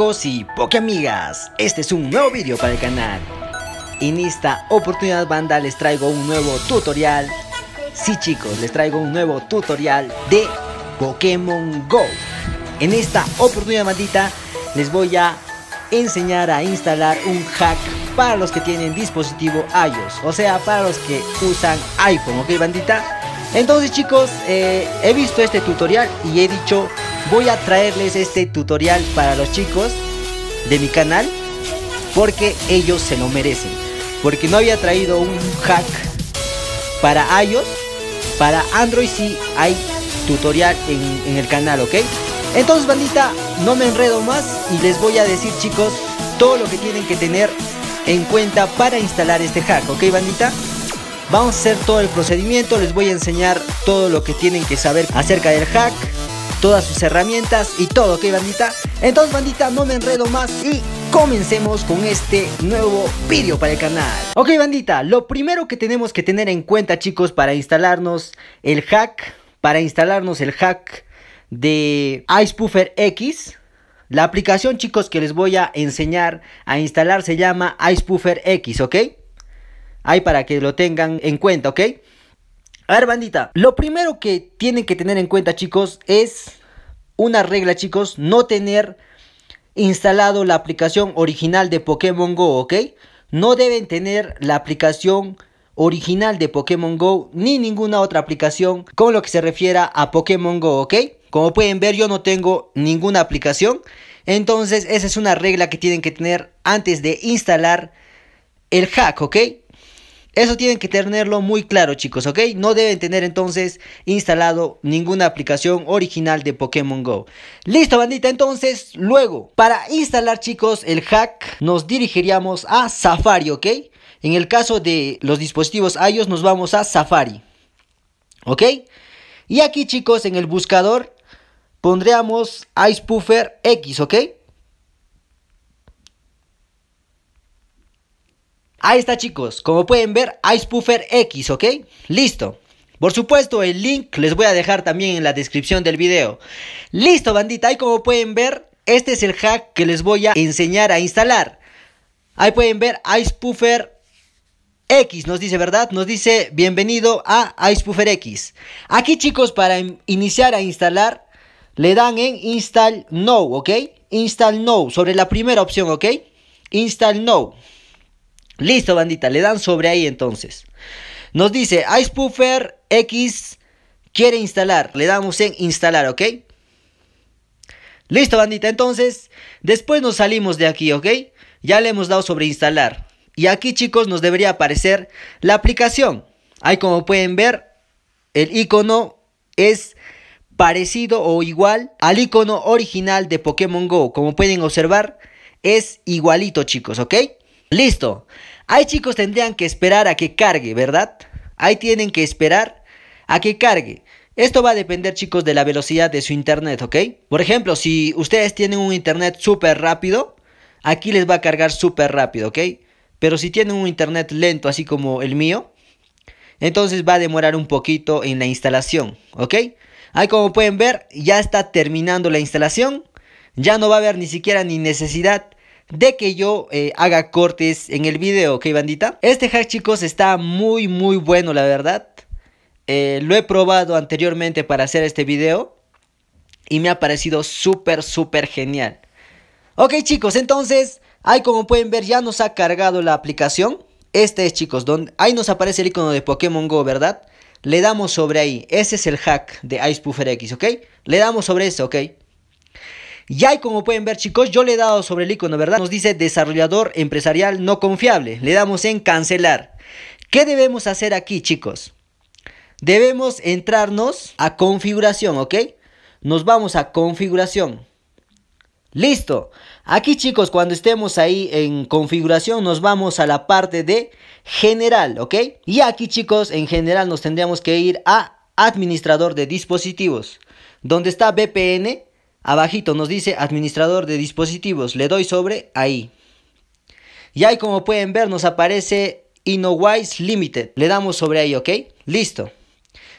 amigos y poke amigas, este es un nuevo video para el canal. En esta oportunidad banda les traigo un nuevo tutorial, Si chicos, les traigo un nuevo tutorial de Pokémon GO. En esta oportunidad bandita les voy a enseñar a instalar un hack para los que tienen dispositivo iOS, o sea para los que usan iPhone, ok bandita. Entonces chicos, eh, he visto este tutorial y he dicho voy a traerles este tutorial para los chicos de mi canal porque ellos se lo merecen. Porque no había traído un hack para iOS, para Android si hay tutorial en, en el canal, ¿ok? Entonces bandita, no me enredo más y les voy a decir chicos todo lo que tienen que tener en cuenta para instalar este hack, ¿ok bandita? Vamos a hacer todo el procedimiento, les voy a enseñar todo lo que tienen que saber acerca del hack, todas sus herramientas y todo, ¿ok bandita? Entonces bandita, no me enredo más y comencemos con este nuevo vídeo para el canal. Ok bandita, lo primero que tenemos que tener en cuenta chicos para instalarnos el hack, para instalarnos el hack de IcePuffer X, la aplicación chicos que les voy a enseñar a instalar se llama IcePuffer X, ¿ok? Ahí para que lo tengan en cuenta, ¿ok? A ver, bandita, lo primero que tienen que tener en cuenta, chicos, es una regla, chicos, no tener instalado la aplicación original de Pokémon Go, ¿ok? No deben tener la aplicación original de Pokémon Go ni ninguna otra aplicación con lo que se refiera a Pokémon Go, ¿ok? Como pueden ver, yo no tengo ninguna aplicación. Entonces, esa es una regla que tienen que tener antes de instalar el hack, ¿ok? Eso tienen que tenerlo muy claro chicos, ¿ok? No deben tener entonces instalado ninguna aplicación original de Pokémon GO. Listo bandita, entonces luego, para instalar chicos el hack, nos dirigiríamos a Safari, ¿ok? En el caso de los dispositivos iOS nos vamos a Safari, ¿ok? Y aquí chicos en el buscador pondríamos Ice Puffer X, ¿ok? Ahí está chicos, como pueden ver, Icepuffer X, ¿ok? Listo. Por supuesto, el link les voy a dejar también en la descripción del video. Listo bandita, ahí como pueden ver, este es el hack que les voy a enseñar a instalar. Ahí pueden ver Icepuffer X, nos dice, ¿verdad? Nos dice, bienvenido a Icepuffer X. Aquí chicos, para iniciar a instalar, le dan en Install Now, ¿ok? Install Now, sobre la primera opción, ¿ok? Install Now. Listo, bandita, le dan sobre ahí entonces. Nos dice Puffer X quiere instalar. Le damos en instalar, ¿ok? Listo, bandita. Entonces, después nos salimos de aquí, ¿ok? Ya le hemos dado sobre instalar. Y aquí, chicos, nos debería aparecer la aplicación. Ahí como pueden ver, el icono es parecido o igual al icono original de Pokémon Go. Como pueden observar, es igualito, chicos, ¿ok? Listo. ahí chicos tendrían que esperar a que cargue, ¿verdad? Ahí tienen que esperar a que cargue. Esto va a depender, chicos, de la velocidad de su internet, ¿ok? Por ejemplo, si ustedes tienen un internet súper rápido, aquí les va a cargar súper rápido, ¿ok? Pero si tienen un internet lento, así como el mío, entonces va a demorar un poquito en la instalación, ¿ok? Ahí como pueden ver, ya está terminando la instalación. Ya no va a haber ni siquiera ni necesidad de que yo eh, haga cortes en el video, ¿ok, bandita? Este hack, chicos, está muy, muy bueno, la verdad. Eh, lo he probado anteriormente para hacer este video y me ha parecido súper, súper genial. Ok, chicos, entonces, ahí como pueden ver ya nos ha cargado la aplicación. Este es, chicos, donde, ahí nos aparece el icono de Pokémon GO, ¿verdad? Le damos sobre ahí. Ese es el hack de Ice Puffer X, ¿ok? Le damos sobre eso, ¿ok? Ya y como pueden ver chicos, yo le he dado sobre el icono, ¿verdad? Nos dice desarrollador empresarial no confiable. Le damos en cancelar. ¿Qué debemos hacer aquí chicos? Debemos entrarnos a configuración, ¿ok? Nos vamos a configuración. Listo. Aquí chicos, cuando estemos ahí en configuración, nos vamos a la parte de general, ¿ok? Y aquí chicos, en general nos tendríamos que ir a administrador de dispositivos, donde está VPN, Abajito nos dice administrador de dispositivos. Le doy sobre ahí. Y ahí como pueden ver nos aparece InnoWise Limited. Le damos sobre ahí, ¿ok? Listo.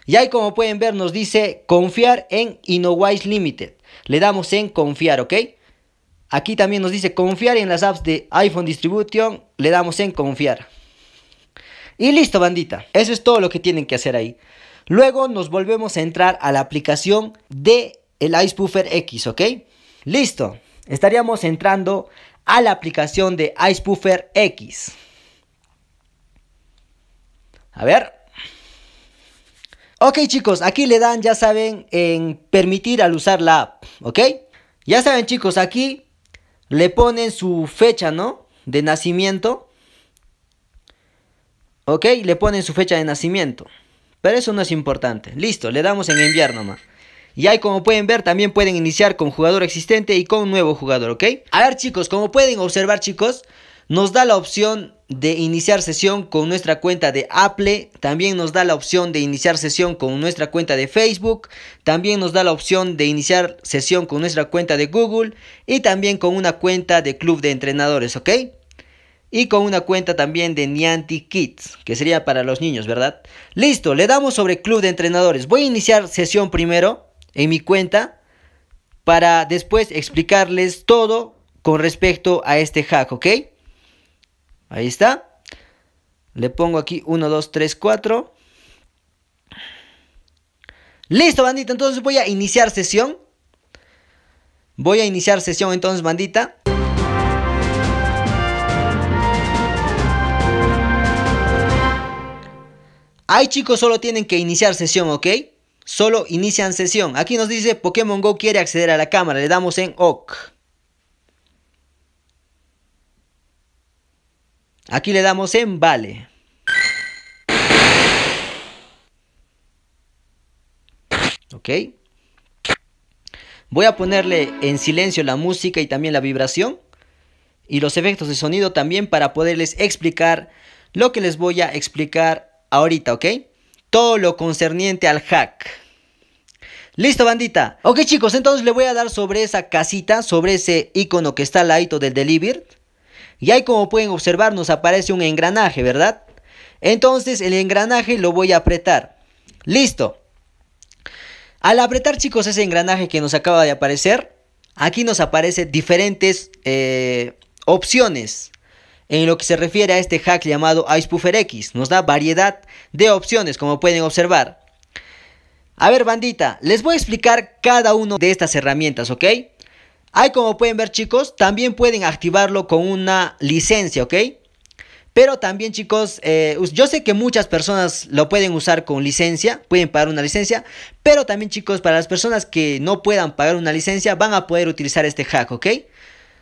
Y ahí como pueden ver nos dice confiar en InnoWise Limited. Le damos en confiar, ¿ok? Aquí también nos dice confiar en las apps de iPhone Distribution. Le damos en confiar. Y listo, bandita. Eso es todo lo que tienen que hacer ahí. Luego nos volvemos a entrar a la aplicación de el Ice Buffer X, ¿ok? Listo, estaríamos entrando a la aplicación de Ice Buffer X. A ver. Ok chicos, aquí le dan, ya saben, en permitir al usar la app, ¿ok? Ya saben chicos, aquí le ponen su fecha, ¿no? De nacimiento. Ok, le ponen su fecha de nacimiento. Pero eso no es importante. Listo, le damos en invierno, nomás. Y ahí como pueden ver también pueden iniciar con jugador existente y con nuevo jugador, ¿ok? A ver chicos, como pueden observar chicos, nos da la opción de iniciar sesión con nuestra cuenta de Apple, también nos da la opción de iniciar sesión con nuestra cuenta de Facebook, también nos da la opción de iniciar sesión con nuestra cuenta de Google y también con una cuenta de club de entrenadores, ¿ok? Y con una cuenta también de Niantic Kids, que sería para los niños, ¿verdad? Listo, le damos sobre club de entrenadores. Voy a iniciar sesión primero en mi cuenta para después explicarles todo con respecto a este hack, ¿ok? Ahí está. Le pongo aquí 1, 2, 3, 4. Listo, bandita. Entonces voy a iniciar sesión. Voy a iniciar sesión entonces, bandita. Ahí chicos solo tienen que iniciar sesión, ¿ok? solo inician sesión. Aquí nos dice Pokémon Go quiere acceder a la cámara. Le damos en OK. Aquí le damos en Vale. Ok. Voy a ponerle en silencio la música y también la vibración. Y los efectos de sonido también para poderles explicar lo que les voy a explicar ahorita, ¿ok? Todo lo concerniente al hack. Listo, bandita. Ok, chicos, entonces le voy a dar sobre esa casita, sobre ese icono que está al lado del delivery. Y ahí como pueden observar nos aparece un engranaje, ¿verdad? Entonces el engranaje lo voy a apretar. Listo. Al apretar, chicos, ese engranaje que nos acaba de aparecer, aquí nos aparecen diferentes eh, opciones en lo que se refiere a este hack llamado Puffer X. Nos da variedad de opciones, como pueden observar. A ver bandita, les voy a explicar cada una de estas herramientas, ¿ok? Ahí como pueden ver chicos, también pueden activarlo con una licencia, ¿ok? Pero también chicos, eh, yo sé que muchas personas lo pueden usar con licencia, pueden pagar una licencia, pero también chicos, para las personas que no puedan pagar una licencia, van a poder utilizar este hack, ¿ok?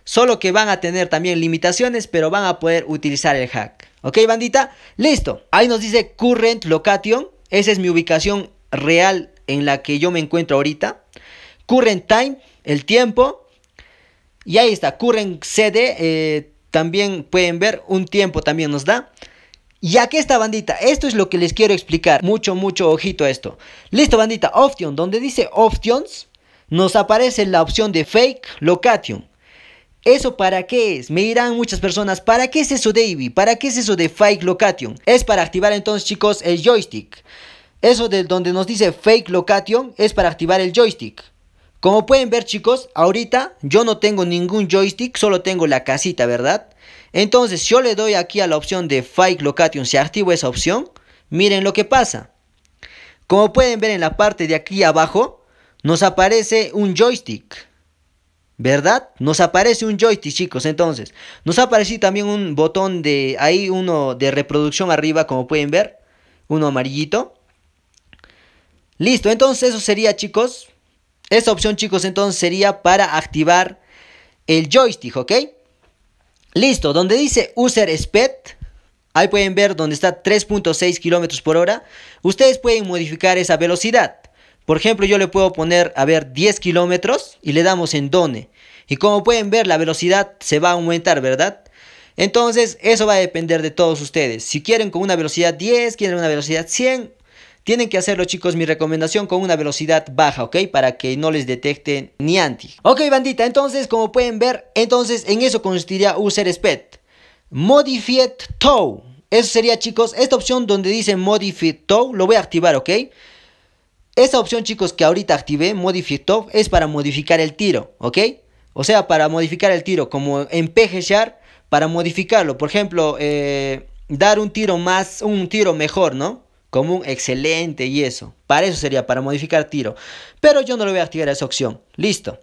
Solo que van a tener también limitaciones, pero van a poder utilizar el hack. ¿Ok, bandita? Listo. Ahí nos dice current location. Esa es mi ubicación real en la que yo me encuentro ahorita. Current time, el tiempo. Y ahí está, current CD, eh, también pueden ver, un tiempo también nos da. Y aquí está bandita, esto es lo que les quiero explicar, mucho, mucho ojito a esto. Listo bandita, option, donde dice options, nos aparece la opción de fake location. ¿Eso para qué es? Me dirán muchas personas, ¿para qué es eso Eevee, ¿Para qué es eso de Fake Location? Es para activar entonces chicos el joystick. Eso de donde nos dice fake location es para activar el joystick. Como pueden ver chicos, ahorita yo no tengo ningún joystick, solo tengo la casita, ¿verdad? Entonces yo le doy aquí a la opción de Fake Location, se activo esa opción, miren lo que pasa. Como pueden ver en la parte de aquí abajo, nos aparece un joystick, ¿verdad? Nos aparece un joystick chicos, entonces. Nos aparece también un botón de, ahí uno de reproducción arriba como pueden ver, uno amarillito. Listo, entonces eso sería, chicos. esa opción, chicos, entonces sería para activar el joystick, ¿ok? Listo, donde dice User Speed, ahí pueden ver donde está 3.6 km por hora. Ustedes pueden modificar esa velocidad. Por ejemplo, yo le puedo poner, a ver, 10 kilómetros y le damos en Done. Y como pueden ver, la velocidad se va a aumentar, ¿verdad? Entonces, eso va a depender de todos ustedes. Si quieren con una velocidad 10, quieren una velocidad 100, tienen que hacerlo chicos, mi recomendación con una velocidad baja, ¿ok? Para que no les detecten ni anti. Ok bandita, entonces como pueden ver, entonces en eso consistiría user sped. Modified tow. Eso sería chicos, esta opción donde dice modified tow, lo voy a activar, ¿ok? Esta opción chicos que ahorita activé, modified tow, es para modificar el tiro, ¿ok? O sea, para modificar el tiro, como en PG para modificarlo. Por ejemplo, eh, dar un tiro más, un tiro mejor, ¿no? común, excelente y eso. Para eso sería, para modificar tiro. Pero yo no le voy a activar esa opción. Listo.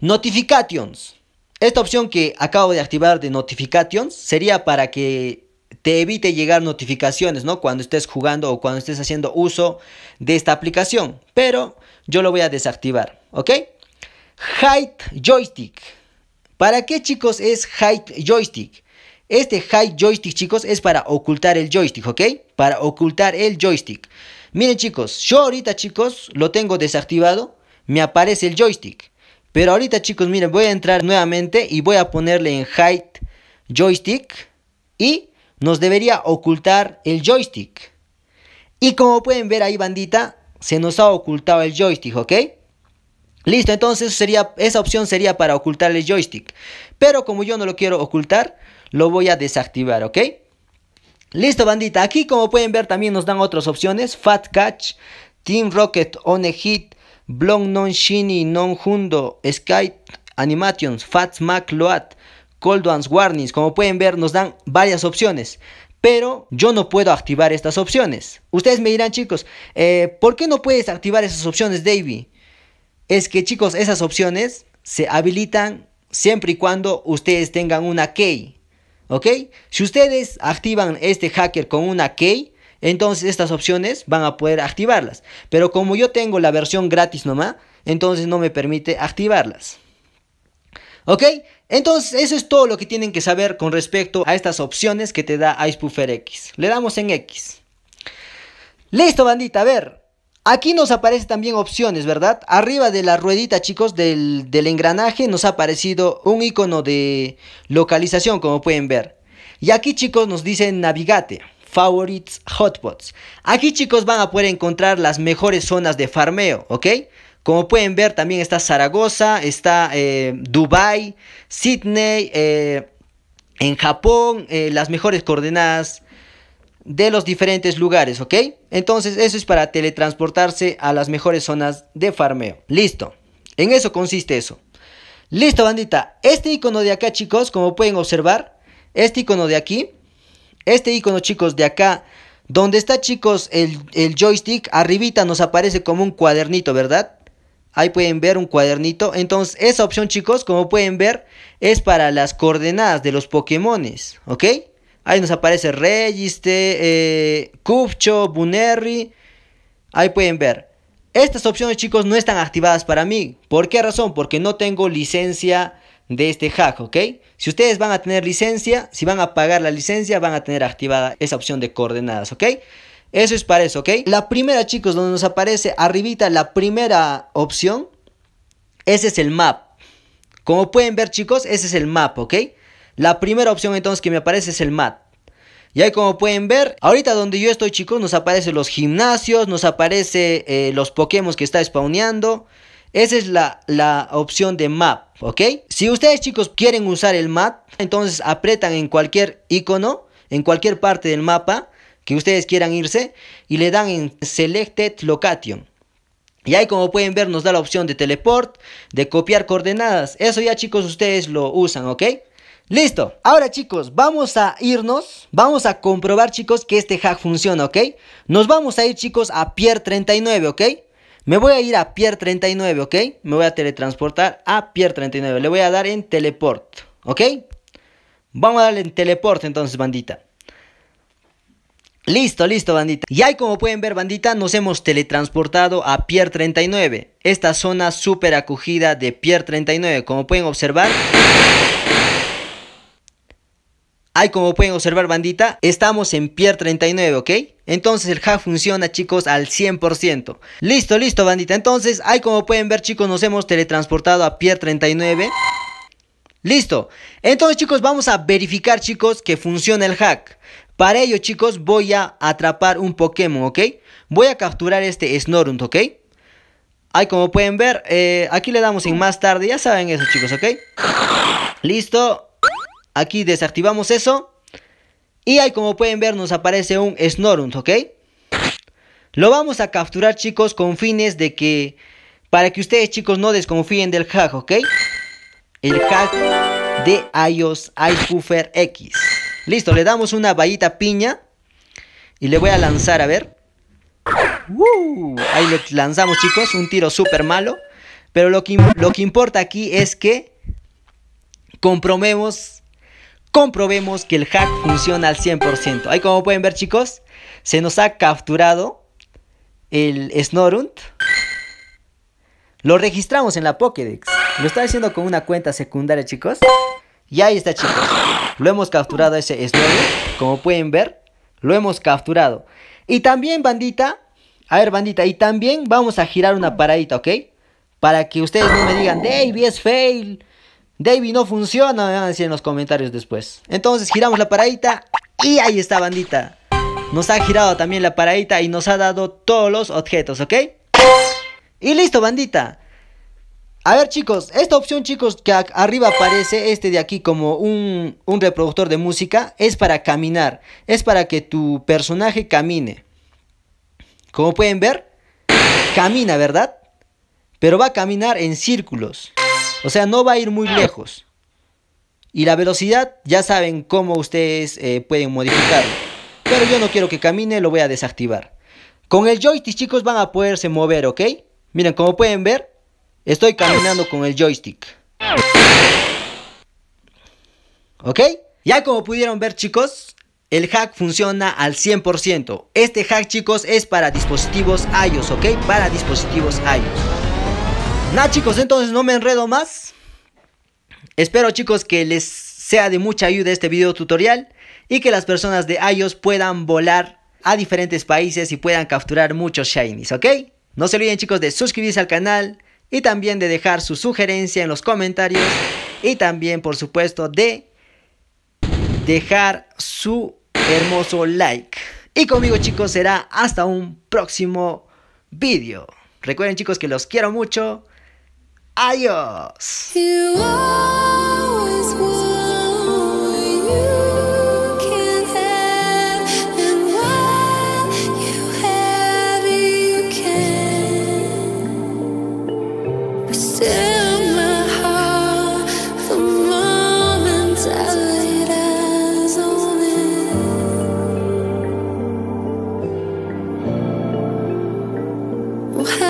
Notifications. Esta opción que acabo de activar de notifications sería para que te evite llegar notificaciones, ¿no? Cuando estés jugando o cuando estés haciendo uso de esta aplicación. Pero yo lo voy a desactivar, ¿ok? Height Joystick. ¿Para qué chicos es Height Joystick? Este Hide joystick, chicos, es para ocultar el joystick, ¿ok? Para ocultar el joystick. Miren, chicos, yo ahorita, chicos, lo tengo desactivado. Me aparece el joystick. Pero ahorita, chicos, miren, voy a entrar nuevamente y voy a ponerle en hide joystick. Y nos debería ocultar el joystick. Y como pueden ver ahí, bandita, se nos ha ocultado el joystick, ¿ok? Listo, entonces sería, esa opción sería para ocultar el joystick. Pero como yo no lo quiero ocultar, lo voy a desactivar, ¿ok? Listo, bandita. Aquí, como pueden ver, también nos dan otras opciones. Fat Catch, Team Rocket, One Hit, Blong Non Shiny, Non Hundo, Sky Animations, Fat Mac Load. Cold Ones Warnings. Como pueden ver, nos dan varias opciones. Pero yo no puedo activar estas opciones. Ustedes me dirán, chicos, eh, ¿por qué no puedes activar esas opciones, Davey? Es que, chicos, esas opciones se habilitan siempre y cuando ustedes tengan una key. ¿Ok? Si ustedes activan este hacker con una key, entonces estas opciones van a poder activarlas. Pero como yo tengo la versión gratis nomás, entonces no me permite activarlas. ¿Ok? Entonces eso es todo lo que tienen que saber con respecto a estas opciones que te da iSpoofer X. Le damos en X. Listo bandita, a ver, Aquí nos aparecen también opciones, ¿verdad? Arriba de la ruedita, chicos, del, engranaje nos ha aparecido un icono de localización, como pueden ver. Y aquí, chicos, nos dicen navigate, favorites, hotspots. Aquí, chicos, van a poder encontrar las mejores zonas de farmeo, ¿ok? Como pueden ver, también está Zaragoza, está eh, Dubai, Sydney, eh, en Japón, eh, las mejores coordenadas de los diferentes lugares, ¿ok? Entonces eso es para teletransportarse a las mejores zonas de farmeo. Listo, en eso consiste eso. Listo bandita, este icono de acá chicos, como pueden observar, este icono de aquí, este icono chicos de acá, donde está chicos el, joystick, arribita nos aparece como un cuadernito, ¿verdad? Ahí pueden ver un cuadernito. Entonces, esa opción, chicos, como pueden ver, es para las coordenadas de los Pokémones. ¿Ok? Ahí nos aparece Registe, eh, Kupcho, Ahí pueden ver. Estas opciones, chicos, no están activadas para mí. ¿Por qué razón? Porque no tengo licencia de este hack, ¿ok? Si ustedes van a tener licencia, si van a pagar la licencia, van a tener activada esa opción de coordenadas, ¿ok? Eso es para eso, ¿ok? La primera, chicos, donde nos aparece arribita la primera opción, ese es el map. Como pueden ver, chicos, ese es el map, ¿ok? La primera opción entonces que me aparece es el map Y ahí como pueden ver, ahorita donde yo estoy chicos nos aparecen los gimnasios, nos aparece eh, los Pokémon que está spawneando. Esa es la, la, opción de map, ¿ok? Si ustedes chicos quieren usar el map, entonces apretan en cualquier icono, en cualquier parte del mapa que ustedes quieran irse y le dan en Selected Location. Y ahí como pueden ver nos da la opción de teleport, de copiar coordenadas. Eso ya chicos ustedes lo usan, ¿ok? Listo, ahora chicos, vamos a irnos, vamos a comprobar chicos que este hack funciona, ¿ok? Nos vamos a ir chicos a Pier 39, ¿ok? Me voy a ir a Pier 39, ¿ok? Me voy a teletransportar a Pier 39, le voy a dar en teleport, ¿ok? Vamos a darle en teleport entonces, bandita. Listo, listo, bandita. Y ahí como pueden ver, bandita, nos hemos teletransportado a Pier 39. Esta zona súper acogida de Pier 39. Como pueden observar... Ahí como pueden observar bandita, estamos en Pier 39, ¿ok? Entonces el hack funciona chicos al 100% Listo, listo bandita Entonces ahí como pueden ver chicos nos hemos teletransportado a Pier 39 Listo Entonces chicos vamos a verificar chicos que funciona el hack Para ello chicos voy a atrapar un Pokémon ¿ok? Voy a capturar este Snorunt ¿ok? Ahí como pueden ver eh, aquí le damos en más tarde Ya saben eso chicos ¿ok? Listo Aquí desactivamos eso. Y ahí como pueden ver nos aparece un Snorunt, ¿ok? Lo vamos a capturar chicos con fines de que... Para que ustedes chicos no desconfíen del hack, ¿ok? El hack de iOS iPuffer X. Listo, le damos una vallita piña. Y le voy a lanzar, a ver. Ahí le lanzamos chicos, un tiro súper malo. Pero lo que, lo que importa aquí es que compromemos comprobemos que el hack funciona al 100%. Ahí como pueden ver chicos, se nos ha capturado el Snorunt. Lo registramos en la Pokédex. Lo está haciendo con una cuenta secundaria chicos. Y ahí está chicos. Lo hemos capturado ese Snorunt. Como pueden ver, lo hemos capturado. Y también bandita, a ver bandita, y también vamos a girar una paradita, ¿ok? Para que ustedes no me digan, Dave, es fail David no funciona, me van a decir en los comentarios después. Entonces giramos la paradita y ahí está bandita. Nos ha girado también la paradita y nos ha dado todos los objetos, ¿ok? Y listo bandita. A ver chicos, esta opción chicos que arriba aparece este de aquí como un, un reproductor de música es para caminar, es para que tu personaje camine. Como pueden ver, camina, ¿verdad? Pero va a caminar en círculos. O sea, no va a ir muy lejos. Y la velocidad, ya saben cómo ustedes eh, pueden modificarlo. Pero yo no quiero que camine, lo voy a desactivar. Con el joystick, chicos, van a poderse mover, ¿ok? Miren, como pueden ver, estoy caminando con el joystick. ¿Ok? Ya como pudieron ver, chicos, el hack funciona al 100%. Este hack, chicos, es para dispositivos iOS, ¿ok? Para dispositivos iOS. Nada chicos, entonces no me enredo más. Espero chicos que les sea de mucha ayuda este video tutorial y que las personas de iOS puedan volar a diferentes países y puedan capturar muchos shinies, ¿ok? No se olviden chicos de suscribirse al canal y también de dejar su sugerencia en los comentarios y también por supuesto de dejar su hermoso like. Y conmigo chicos será hasta un próximo video. Recuerden chicos que los quiero mucho. Adiós.